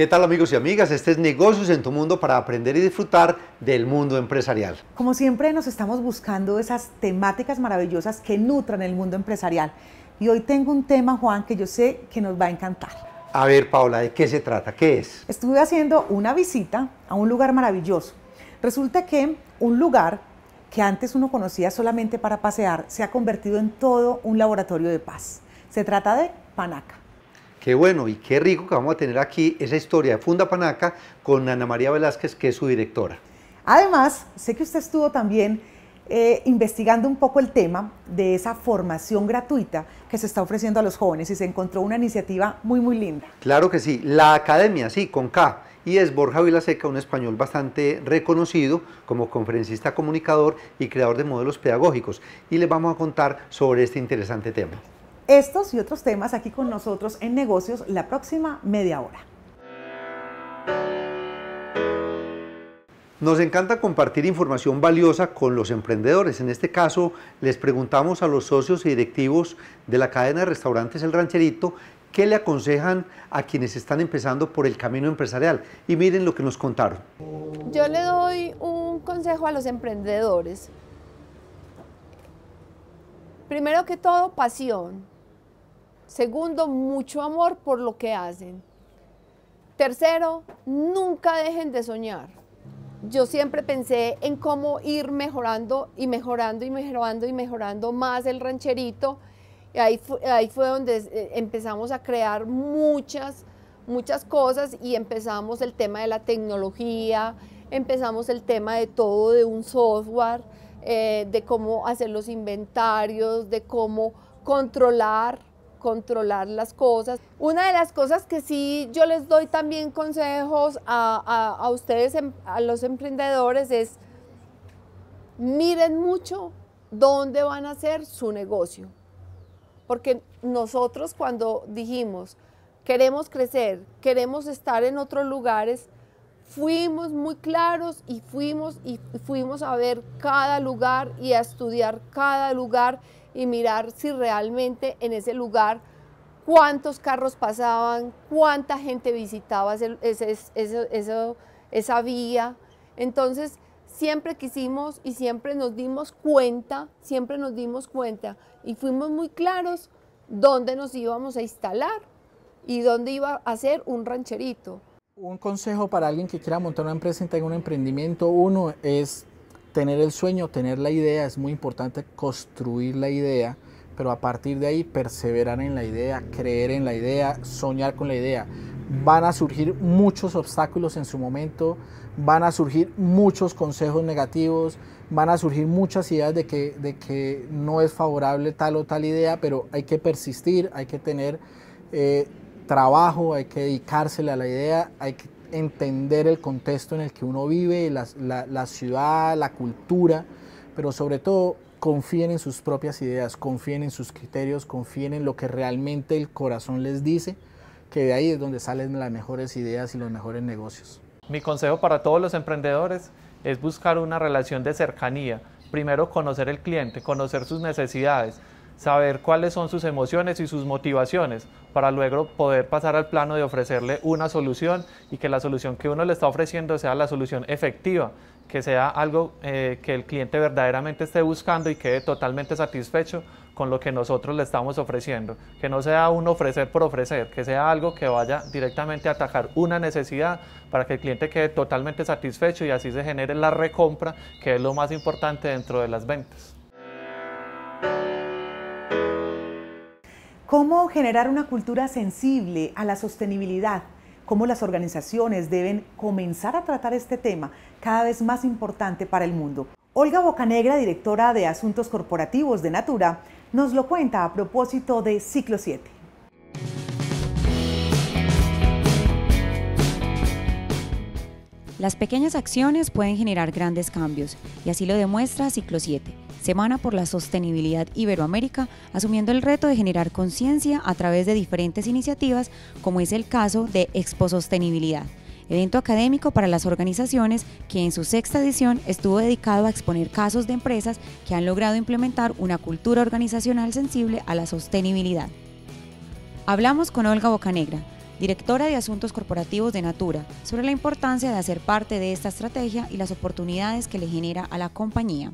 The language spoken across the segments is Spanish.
¿Qué tal amigos y amigas? Este es Negocios en tu Mundo para aprender y disfrutar del mundo empresarial. Como siempre nos estamos buscando esas temáticas maravillosas que nutran el mundo empresarial. Y hoy tengo un tema, Juan, que yo sé que nos va a encantar. A ver, Paula, ¿de qué se trata? ¿Qué es? Estuve haciendo una visita a un lugar maravilloso. Resulta que un lugar que antes uno conocía solamente para pasear se ha convertido en todo un laboratorio de paz. Se trata de Panaca. Qué bueno y qué rico que vamos a tener aquí esa historia de Funda Panaca con Ana María Velázquez, que es su directora. Además, sé que usted estuvo también eh, investigando un poco el tema de esa formación gratuita que se está ofreciendo a los jóvenes y se encontró una iniciativa muy, muy linda. Claro que sí, la academia, sí, con K. Y es Borja Vilaseca, un español bastante reconocido como conferencista, comunicador y creador de modelos pedagógicos. Y les vamos a contar sobre este interesante tema. Estos y otros temas aquí con nosotros en negocios la próxima media hora. Nos encanta compartir información valiosa con los emprendedores. En este caso, les preguntamos a los socios y directivos de la cadena de restaurantes El Rancherito qué le aconsejan a quienes están empezando por el camino empresarial. Y miren lo que nos contaron. Yo le doy un consejo a los emprendedores. Primero que todo, pasión. Segundo, mucho amor por lo que hacen. Tercero, nunca dejen de soñar. Yo siempre pensé en cómo ir mejorando y mejorando y mejorando y mejorando más el rancherito. Y ahí, fue, ahí fue donde eh, empezamos a crear muchas, muchas cosas y empezamos el tema de la tecnología, empezamos el tema de todo, de un software, eh, de cómo hacer los inventarios, de cómo controlar controlar las cosas. Una de las cosas que sí yo les doy también consejos a, ustedes, em, a los emprendedores, es miren mucho dónde van a hacer su negocio. Porque nosotros cuando dijimos, queremos crecer, queremos estar en otros lugares, fuimos muy claros y fuimos, y fuimos a ver cada lugar y a estudiar cada lugar y mirar si realmente en ese lugar cuántos carros pasaban, cuánta gente visitaba ese, esa vía. Entonces, siempre quisimos y siempre nos dimos cuenta, siempre nos dimos cuenta y fuimos muy claros dónde nos íbamos a instalar y dónde iba a ser un rancherito. Un consejo para alguien que quiera montar una empresa y tenga un emprendimiento, uno es tener el sueño, tener la idea, es muy importante construir la idea, pero a partir de ahí perseverar en la idea, creer en la idea, soñar con la idea. Van a surgir muchos obstáculos en su momento, van a surgir muchos consejos negativos, van a surgir muchas ideas de que, de que no es favorable tal o tal idea, pero hay que persistir, hay que tener eh, trabajo, hay que dedicársele a la idea, hay que entender el contexto en el que uno vive, la, ciudad, la cultura, pero sobre todo confíen en sus propias ideas, confíen en sus criterios, confíen en lo que realmente el corazón les dice, que de ahí es donde salen las mejores ideas y los mejores negocios. Mi consejo para todos los emprendedores es buscar una relación de cercanía. Primero conocer el cliente, conocer sus necesidades, saber cuáles son sus emociones y sus motivaciones, para luego poder pasar al plano de ofrecerle una solución y que la solución que uno le está ofreciendo sea la solución efectiva, que sea algo eh, que el cliente verdaderamente esté buscando y quede totalmente satisfecho con lo que nosotros le estamos ofreciendo, que no sea un ofrecer por ofrecer, que sea algo que vaya directamente a atacar una necesidad para que el cliente quede totalmente satisfecho y así se genere la recompra, que es lo más importante dentro de las ventas. ¿Cómo generar una cultura sensible a la sostenibilidad? ¿Cómo las organizaciones deben comenzar a tratar este tema cada vez más importante para el mundo? Olga Bocanegra, directora de Asuntos Corporativos de Natura, nos lo cuenta a propósito de Ciclo 7. Las pequeñas acciones pueden generar grandes cambios y así lo demuestra Ciclo 7 Semana por la Sostenibilidad Iberoamérica, asumiendo el reto de generar conciencia a través de diferentes iniciativas, como es el caso de Expo Sostenibilidad evento académico para las organizaciones que en su sexta edición estuvo dedicado a exponer casos de empresas que han logrado implementar una cultura organizacional sensible a la sostenibilidad. Hablamos con Olga Bocanegra, directora de Asuntos Corporativos de Natura, sobre la importancia de hacer parte de esta estrategia y las oportunidades que le genera a la compañía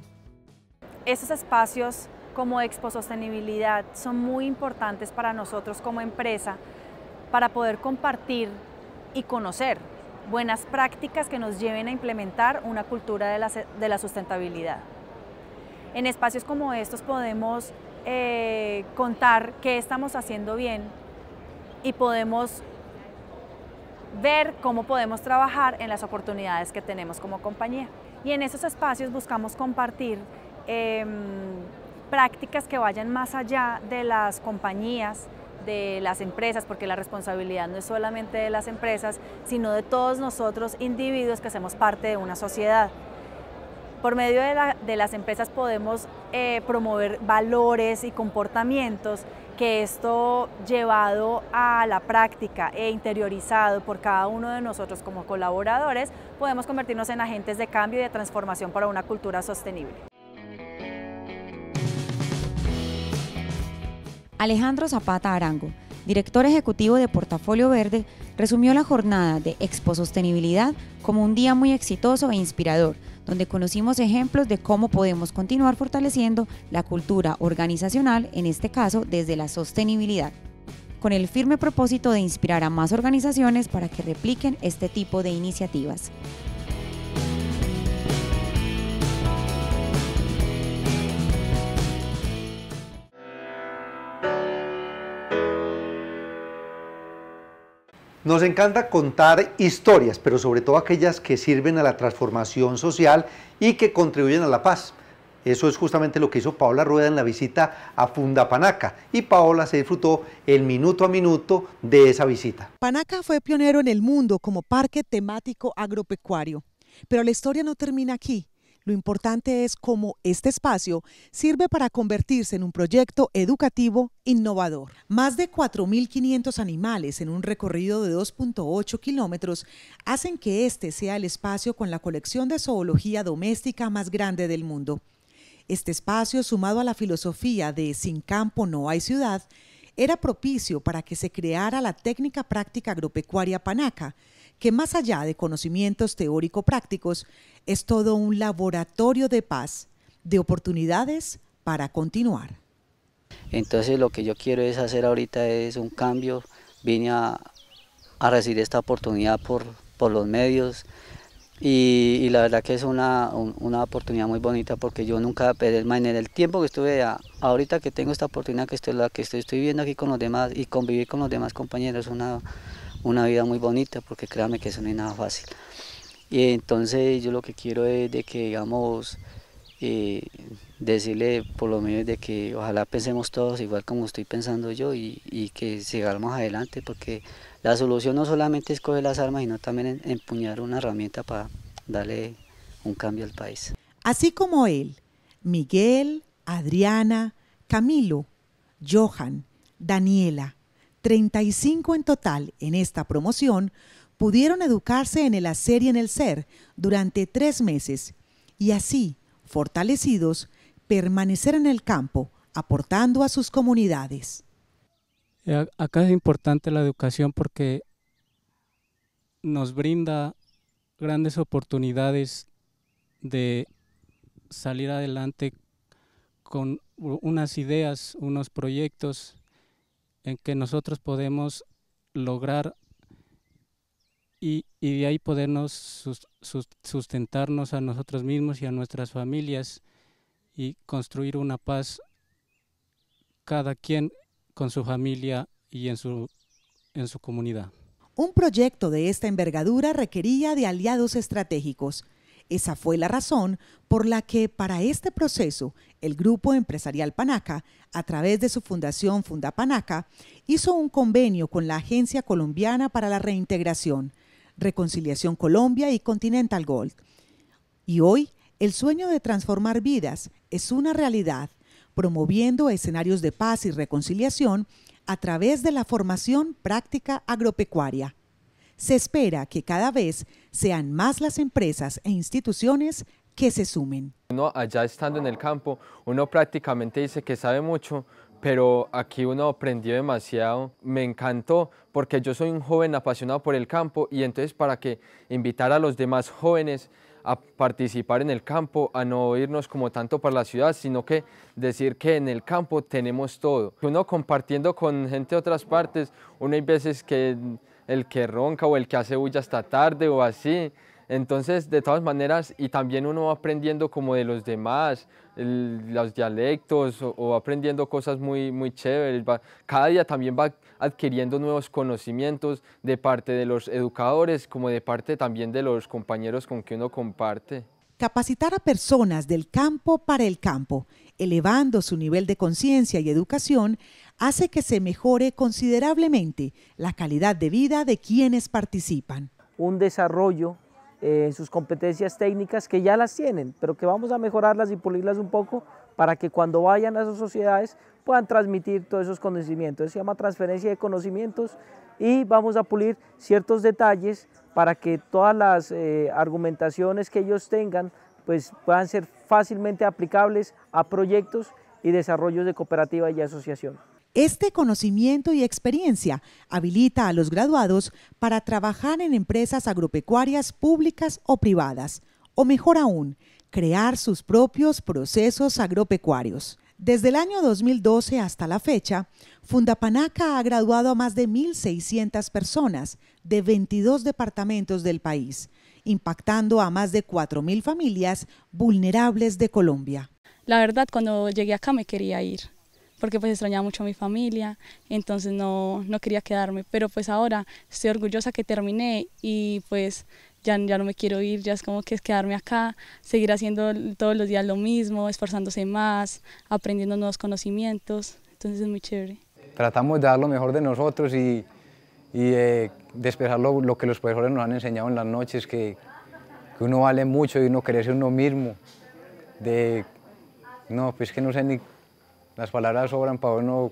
esos espacios como Expo Sostenibilidad son muy importantes para nosotros como empresa para poder compartir y conocer buenas prácticas que nos lleven a implementar una cultura de la, de sustentabilidad. En espacios como estos podemos eh, contar qué estamos haciendo bien y podemos ver cómo podemos trabajar en las oportunidades que tenemos como compañía. Y en esos espacios buscamos compartir Em, prácticas que vayan más allá de las compañías, de las empresas, porque la responsabilidad no es solamente de las empresas, sino de todos nosotros individuos que hacemos parte de una sociedad. Por medio de, las empresas podemos eh, promover valores y comportamientos que esto llevado a la práctica e interiorizado por cada uno de nosotros como colaboradores, podemos convertirnos en agentes de cambio y de transformación para una cultura sostenible. Alejandro Zapata Arango, director ejecutivo de Portafolio Verde, resumió la jornada de Expo Sostenibilidad como un día muy exitoso e inspirador, donde conocimos ejemplos de cómo podemos continuar fortaleciendo la cultura organizacional, en este caso desde la sostenibilidad, con el firme propósito de inspirar a más organizaciones para que repliquen este tipo de iniciativas. Nos encanta contar historias, pero sobre todo aquellas que sirven a la transformación social y que contribuyen a la paz. Eso es justamente lo que hizo Paola Rueda en la visita a Funda Panaca. y Paola se disfrutó el minuto a minuto de esa visita. Panaca fue pionero en el mundo como parque temático agropecuario, pero la historia no termina aquí. Lo importante es cómo este espacio sirve para convertirse en un proyecto educativo innovador. Más de 4.500 animales en un recorrido de 2.8 kilómetros hacen que este sea el espacio con la colección de zoología doméstica más grande del mundo. Este espacio, sumado a la filosofía de sin campo no hay ciudad, era propicio para que se creara la técnica práctica agropecuaria panaca, que más allá de conocimientos teórico-prácticos, es todo un laboratorio de paz, de oportunidades para continuar. Entonces lo que yo quiero es hacer ahorita es un cambio. Vine a, a recibir esta oportunidad por, por los medios y, la verdad que es una, una, oportunidad muy bonita porque yo nunca, pues, en el tiempo que estuve ahorita que tengo esta oportunidad que estoy, la que estoy, estoy viviendo aquí con los demás y convivir con los demás compañeros, es una una vida muy bonita, porque créanme que eso no es nada fácil. Y entonces yo lo que quiero es de que, digamos, eh, decirle por lo menos de que ojalá pensemos todos igual como estoy pensando yo y, y que sigamos adelante, porque la solución no solamente es coger las armas, sino también empuñar una herramienta para darle un cambio al país. Así como él, Miguel, Adriana, Camilo, Johan, Daniela, 35 en total en esta promoción pudieron educarse en el hacer y en el ser durante tres meses y así, fortalecidos, permanecer en el campo, aportando a sus comunidades. Eh, acá es importante la educación porque nos brinda grandes oportunidades de salir adelante con unas ideas, unos proyectos en que nosotros podemos lograr y, y de ahí podernos sustentarnos a nosotros mismos y a nuestras familias y construir una paz cada quien con su familia y en su comunidad. Un proyecto de esta envergadura requería de aliados estratégicos. Esa fue la razón por la que para este proceso el Grupo Empresarial Panaca, a través de su fundación Panaca hizo un convenio con la Agencia Colombiana para la Reintegración, Reconciliación Colombia y Continental Gold. Y hoy, el sueño de transformar vidas es una realidad, promoviendo escenarios de paz y reconciliación a través de la formación práctica agropecuaria se espera que cada vez sean más las empresas e instituciones que se sumen. Uno allá estando en el campo, uno prácticamente dice que sabe mucho, pero aquí uno aprendió demasiado. Me encantó porque yo soy un joven apasionado por el campo y entonces para que invitar a los demás jóvenes a participar en el campo, a no irnos como tanto para la ciudad, sino que decir que en el campo tenemos todo. Uno compartiendo con gente de otras partes, uno hay veces que el que ronca o el que hace bulla hasta tarde o así. Entonces, de todas maneras, y también uno va aprendiendo como de los demás, los dialectos, o, aprendiendo cosas muy, muy chéveres. cada día también va adquiriendo nuevos conocimientos de parte de los educadores, como de parte también de los compañeros con que uno comparte. Capacitar a personas del campo para el campo elevando su nivel de conciencia y educación, hace que se mejore considerablemente la calidad de vida de quienes participan. Un desarrollo eh, en sus competencias técnicas que ya las tienen, pero que vamos a mejorarlas y pulirlas un poco para que cuando vayan a sus sociedades puedan transmitir todos esos conocimientos. se llama transferencia de conocimientos y vamos a pulir ciertos detalles para que todas las eh, argumentaciones que ellos tengan pues puedan ser fácilmente aplicables a proyectos y desarrollos de cooperativa y asociación. Este conocimiento y experiencia habilita a los graduados para trabajar en empresas agropecuarias públicas o privadas, o mejor aún, crear sus propios procesos agropecuarios. Desde el año 2012 hasta la fecha, Fundapanaca ha graduado a más de 1.600 personas de 22 departamentos del país, impactando a más de 4.000 familias vulnerables de Colombia. La verdad, cuando llegué acá me quería ir, porque pues extrañaba mucho a mi familia, entonces no, no quería quedarme, pero pues ahora estoy orgullosa que terminé y pues ya, ya, no me quiero ir, ya es como que es quedarme acá, seguir haciendo todos los días lo mismo, esforzándose más, aprendiendo nuevos conocimientos, entonces es muy chévere. Tratamos de dar lo mejor de nosotros y, y eh, despejar lo, que los profesores nos han enseñado en las noches, que, que uno vale mucho y uno crece uno mismo. De, no, pues que no sé ni, las palabras sobran para uno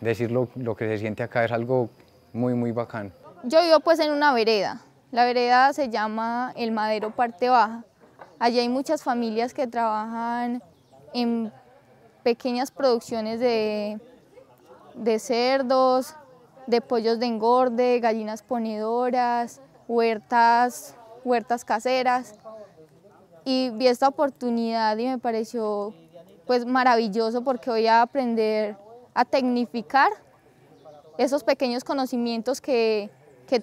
decir lo, que se siente acá, es algo muy, muy bacán. Yo vivo pues en una vereda, la vereda se llama El Madero Parte Baja. Allí hay muchas familias que trabajan en pequeñas producciones de, de cerdos, de pollos de engorde, gallinas ponedoras, huertas, huertas caseras. Y vi esta oportunidad y me pareció pues maravilloso porque voy a aprender a tecnificar esos pequeños conocimientos que,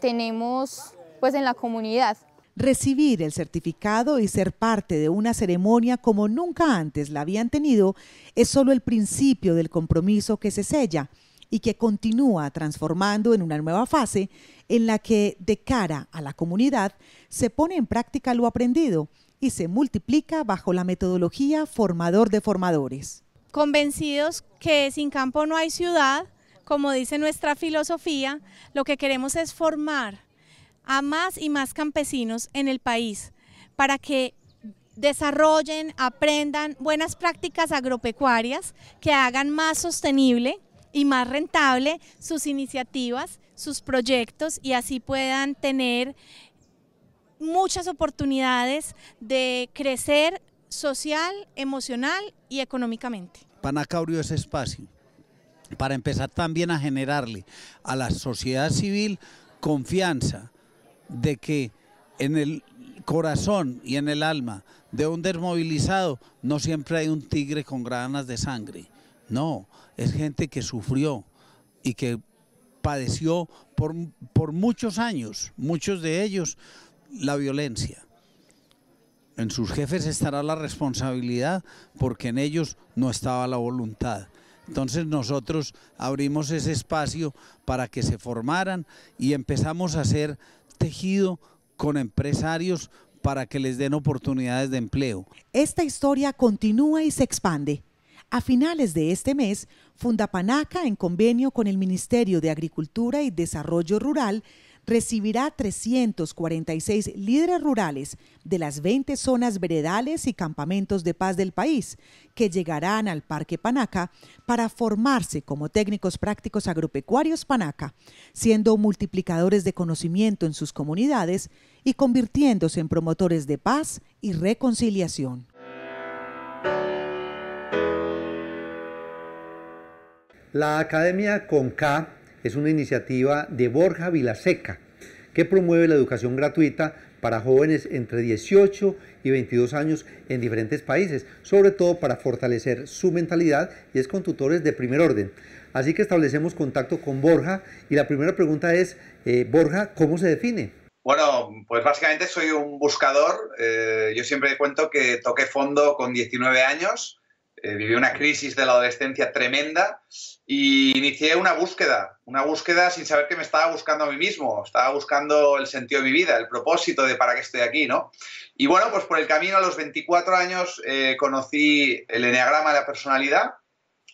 tenemos pues en la comunidad. Recibir el certificado y ser parte de una ceremonia como nunca antes la habían tenido es solo el principio del compromiso que se sella y que continúa transformando en una nueva fase en la que, de cara a la comunidad, se pone en práctica lo aprendido y se multiplica bajo la metodología formador de formadores. Convencidos que sin campo no hay ciudad, como dice nuestra filosofía, lo que queremos es formar a más y más campesinos en el país para que desarrollen, aprendan buenas prácticas agropecuarias que hagan más sostenible y más rentable sus iniciativas, sus proyectos y así puedan tener muchas oportunidades de crecer social, emocional y económicamente. Panacaurio, ese espacio para empezar también a generarle a la sociedad civil confianza de que en el corazón y en el alma de un desmovilizado no siempre hay un tigre con granas de sangre. No, es gente que sufrió y que padeció por, muchos años, muchos de ellos, la violencia. En sus jefes estará la responsabilidad porque en ellos no estaba la voluntad. Entonces nosotros abrimos ese espacio para que se formaran y empezamos a hacer tejido con empresarios para que les den oportunidades de empleo. Esta historia continúa y se expande. A finales de este mes, Fundapanaca, en convenio con el Ministerio de Agricultura y Desarrollo Rural, recibirá 346 líderes rurales de las 20 zonas veredales y campamentos de paz del país que llegarán al Parque Panaca para formarse como técnicos prácticos agropecuarios Panaca, siendo multiplicadores de conocimiento en sus comunidades y convirtiéndose en promotores de paz y reconciliación. La Academia K es una iniciativa de Borja Vilaseca que promueve la educación gratuita para jóvenes entre 18 y 22 años en diferentes países, sobre todo para fortalecer su mentalidad y es con tutores de primer orden. Así que establecemos contacto con Borja y la primera pregunta es, eh, Borja, ¿cómo se define? Bueno, pues básicamente soy un buscador. Eh, yo siempre cuento que toqué fondo con 19 años eh, viví una crisis de la adolescencia tremenda y inicié una búsqueda, una búsqueda sin saber que me estaba buscando a mí mismo, estaba buscando el sentido de mi vida, el propósito de para qué estoy aquí, ¿no? Y bueno, pues por el camino a los 24 años eh, conocí el Enneagrama de la Personalidad,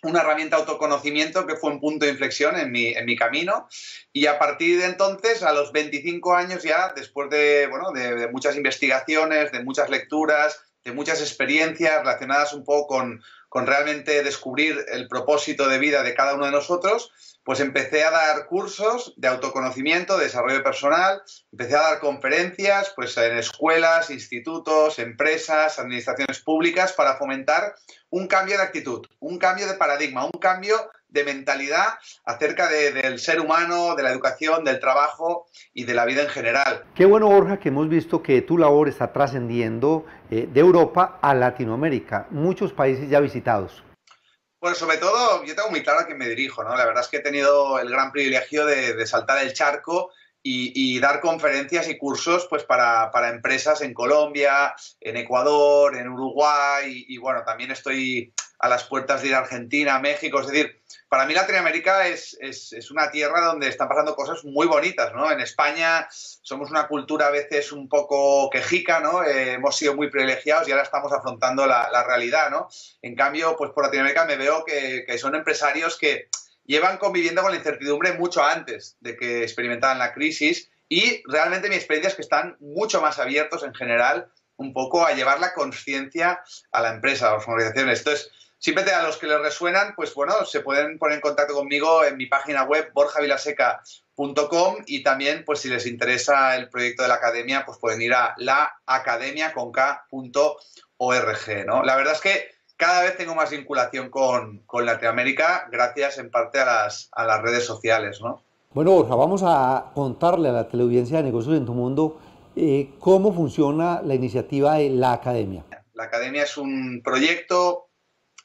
una herramienta de autoconocimiento que fue un punto de inflexión en mi, en mi camino. Y a partir de entonces, a los 25 años ya, después de, bueno, de muchas investigaciones, de muchas lecturas, de muchas experiencias relacionadas un poco con, realmente descubrir el propósito de vida de cada uno de nosotros, pues empecé a dar cursos de autoconocimiento, de desarrollo personal, empecé a dar conferencias pues en escuelas, institutos, empresas, administraciones públicas para fomentar un cambio de actitud, un cambio de paradigma, un cambio de mentalidad acerca del ser humano, de la educación, del trabajo y de la vida en general. Qué bueno, Borja, que hemos visto que tu labor está trascendiendo eh, de Europa a Latinoamérica, muchos países ya visitados. Bueno, sobre todo, yo tengo muy claro a quién me dirijo, ¿no? La verdad es que he tenido el gran privilegio de, saltar el charco y, dar conferencias y cursos pues para, empresas en Colombia, en Ecuador, en Uruguay y, y bueno, también estoy a las puertas de ir a Argentina, México. Es decir, para mí Latinoamérica es, es, una tierra donde están pasando cosas muy bonitas, ¿no? En España somos una cultura a veces un poco quejica, ¿no? Eh, hemos sido muy privilegiados y ahora estamos afrontando la, realidad, ¿no? En cambio, pues por Latinoamérica me veo que, que son empresarios que llevan conviviendo con la incertidumbre mucho antes de que experimentaran la crisis y realmente mi experiencia es que están mucho más abiertos en general un poco a llevar la conciencia a la empresa, a las organizaciones. Entonces, Simplemente a los que les resuenan, pues bueno, se pueden poner en contacto conmigo en mi página web borjavilaseca.com y también, pues si les interesa el proyecto de la academia, pues pueden ir a laacademiaconk.org, ¿no? La verdad es que cada vez tengo más vinculación con, Latinoamérica, gracias en parte a las, a las redes sociales. ¿no? Bueno, Borja, vamos a contarle a la teleaudiencia de Negocios en tu Mundo eh, cómo funciona la iniciativa de la Academia. La Academia es un proyecto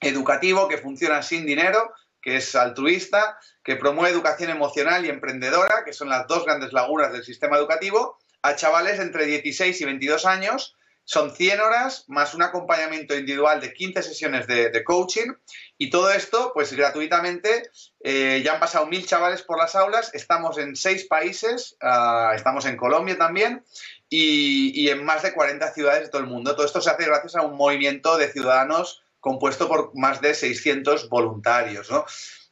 educativo que funciona sin dinero, que es altruista, que promueve educación emocional y emprendedora, que son las dos grandes lagunas del sistema educativo, a chavales entre 16 y 22 años. Son 100 horas más un acompañamiento individual de 15 sesiones de, coaching y todo esto pues gratuitamente. Eh, ya han pasado mil chavales por las aulas, estamos en seis países, ah, estamos en Colombia también y, y en más de 40 ciudades de todo el mundo. Todo esto se hace gracias a un movimiento de ciudadanos compuesto por más de 600 voluntarios,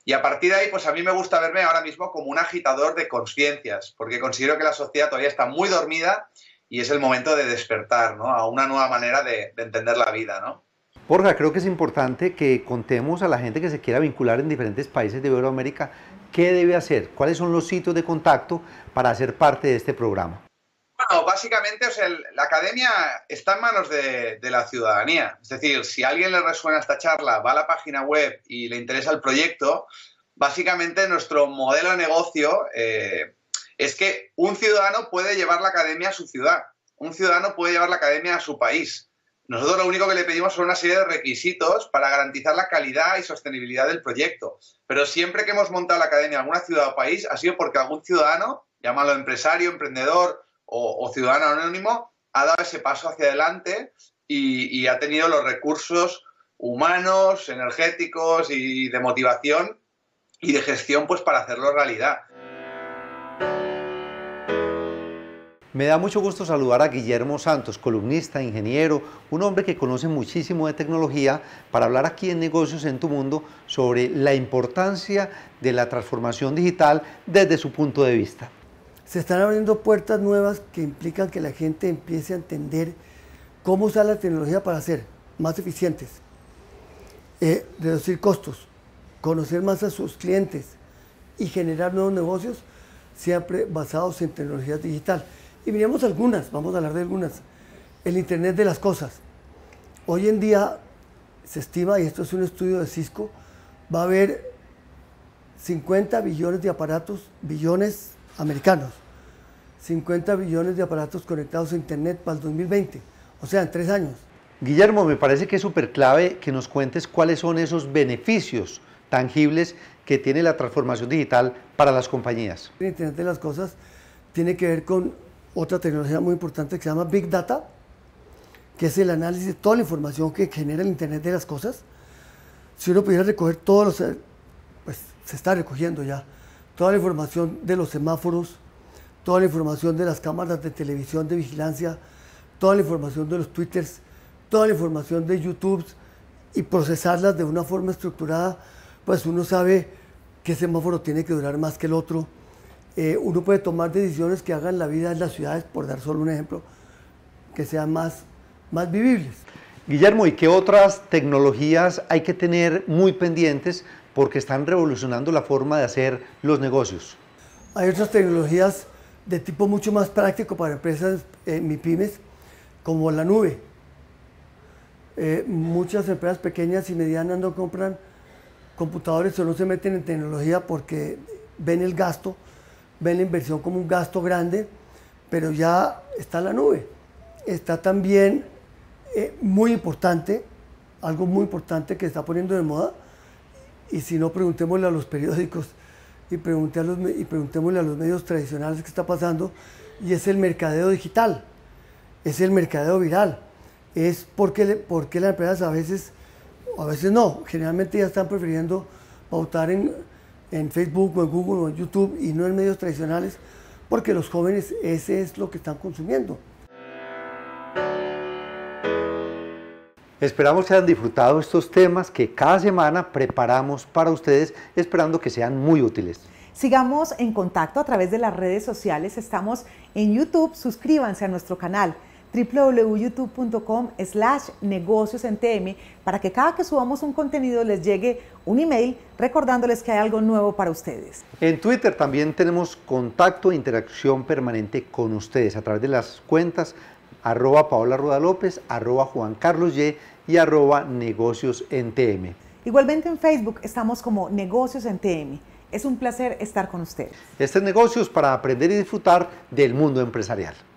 Y a partir de ahí, pues a mí me gusta verme ahora mismo como un agitador de conciencias, porque considero que la sociedad todavía está muy dormida y es el momento de despertar, A una nueva manera de, entender la vida, ¿no? Borja, creo que es importante que contemos a la gente que se quiera vincular en diferentes países de Euroamérica qué debe hacer, cuáles son los sitios de contacto para ser parte de este programa. No, básicamente, o sea, la academia está en manos de, la ciudadanía. Es decir, si a alguien le resuena esta charla, va a la página web y le interesa el proyecto, básicamente nuestro modelo de negocio eh, es que un ciudadano puede llevar la academia a su ciudad, un ciudadano puede llevar la academia a su país. Nosotros lo único que le pedimos son una serie de requisitos para garantizar la calidad y sostenibilidad del proyecto. Pero siempre que hemos montado la academia en alguna ciudad o país ha sido porque algún ciudadano, llámalo empresario, emprendedor o, Ciudadano Anónimo ha dado ese paso hacia adelante y, ha tenido los recursos humanos, energéticos y de motivación y de gestión pues para hacerlo realidad. Me da mucho gusto saludar a Guillermo Santos, columnista, ingeniero, un hombre que conoce muchísimo de tecnología, para hablar aquí en Negocios en tu Mundo sobre la importancia de la transformación digital desde su punto de vista se están abriendo puertas nuevas que implican que la gente empiece a entender cómo usar la tecnología para ser más eficientes, eh, reducir costos, conocer más a sus clientes y generar nuevos negocios siempre basados en tecnología digital. Y miremos algunas, vamos a hablar de algunas. El Internet de las Cosas. Hoy en día se estima, y esto es un estudio de Cisco, va a haber 50 billones de aparatos, billones americanos, 50 billones de aparatos conectados a Internet para el 2020, o sea, en tres años. Guillermo, me parece que es súper clave que nos cuentes cuáles son esos beneficios tangibles que tiene la transformación digital para las compañías. El Internet de las Cosas tiene que ver con otra tecnología muy importante que se llama Big Data, que es el análisis de toda la información que genera el Internet de las Cosas. Si uno pudiera recoger todos los... pues se está recogiendo ya toda la información de los semáforos, toda la información de las cámaras de televisión de vigilancia, toda la información de los twitters, toda la información de YouTube y procesarlas de una forma estructurada, pues uno sabe qué semáforo tiene que durar más que el otro. Eh, uno puede tomar decisiones que hagan la vida en las ciudades, por dar solo un ejemplo, que sean más, más vivibles. Guillermo, ¿y qué otras tecnologías hay que tener muy pendientes porque están revolucionando la forma de hacer los negocios. Hay otras tecnologías de tipo mucho más práctico para empresas eh, MIPIMES, como la nube. Eh, muchas empresas pequeñas y medianas no compran computadores solo se meten en tecnología porque ven el gasto, ven la inversión como un gasto grande, pero ya está la nube. Está también eh, muy importante, algo muy importante que está poniendo de moda, y si no, preguntémosle a los periódicos y, y preguntémosle a los medios tradicionales qué está pasando. Y es el mercadeo digital, es el mercadeo viral, es porque, porque las empresas a veces, a veces no, generalmente ya están prefiriendo pautar en, en Facebook o en Google o en YouTube y no en medios tradicionales porque los jóvenes ese es lo que están consumiendo. Esperamos que hayan disfrutado estos temas que cada semana preparamos para ustedes, esperando que sean muy útiles. Sigamos en contacto a través de las redes sociales. Estamos en YouTube. Suscríbanse a nuestro canal www.youtube.com slash negocios en TM para que cada que subamos un contenido les llegue un email recordándoles que hay algo nuevo para ustedes. En Twitter también tenemos contacto e interacción permanente con ustedes a través de las cuentas arroba Paola arroba y arroba negocios en TM. Igualmente en Facebook estamos como negocios en TM. Es un placer estar con ustedes. Este es negocios para aprender y disfrutar del mundo empresarial.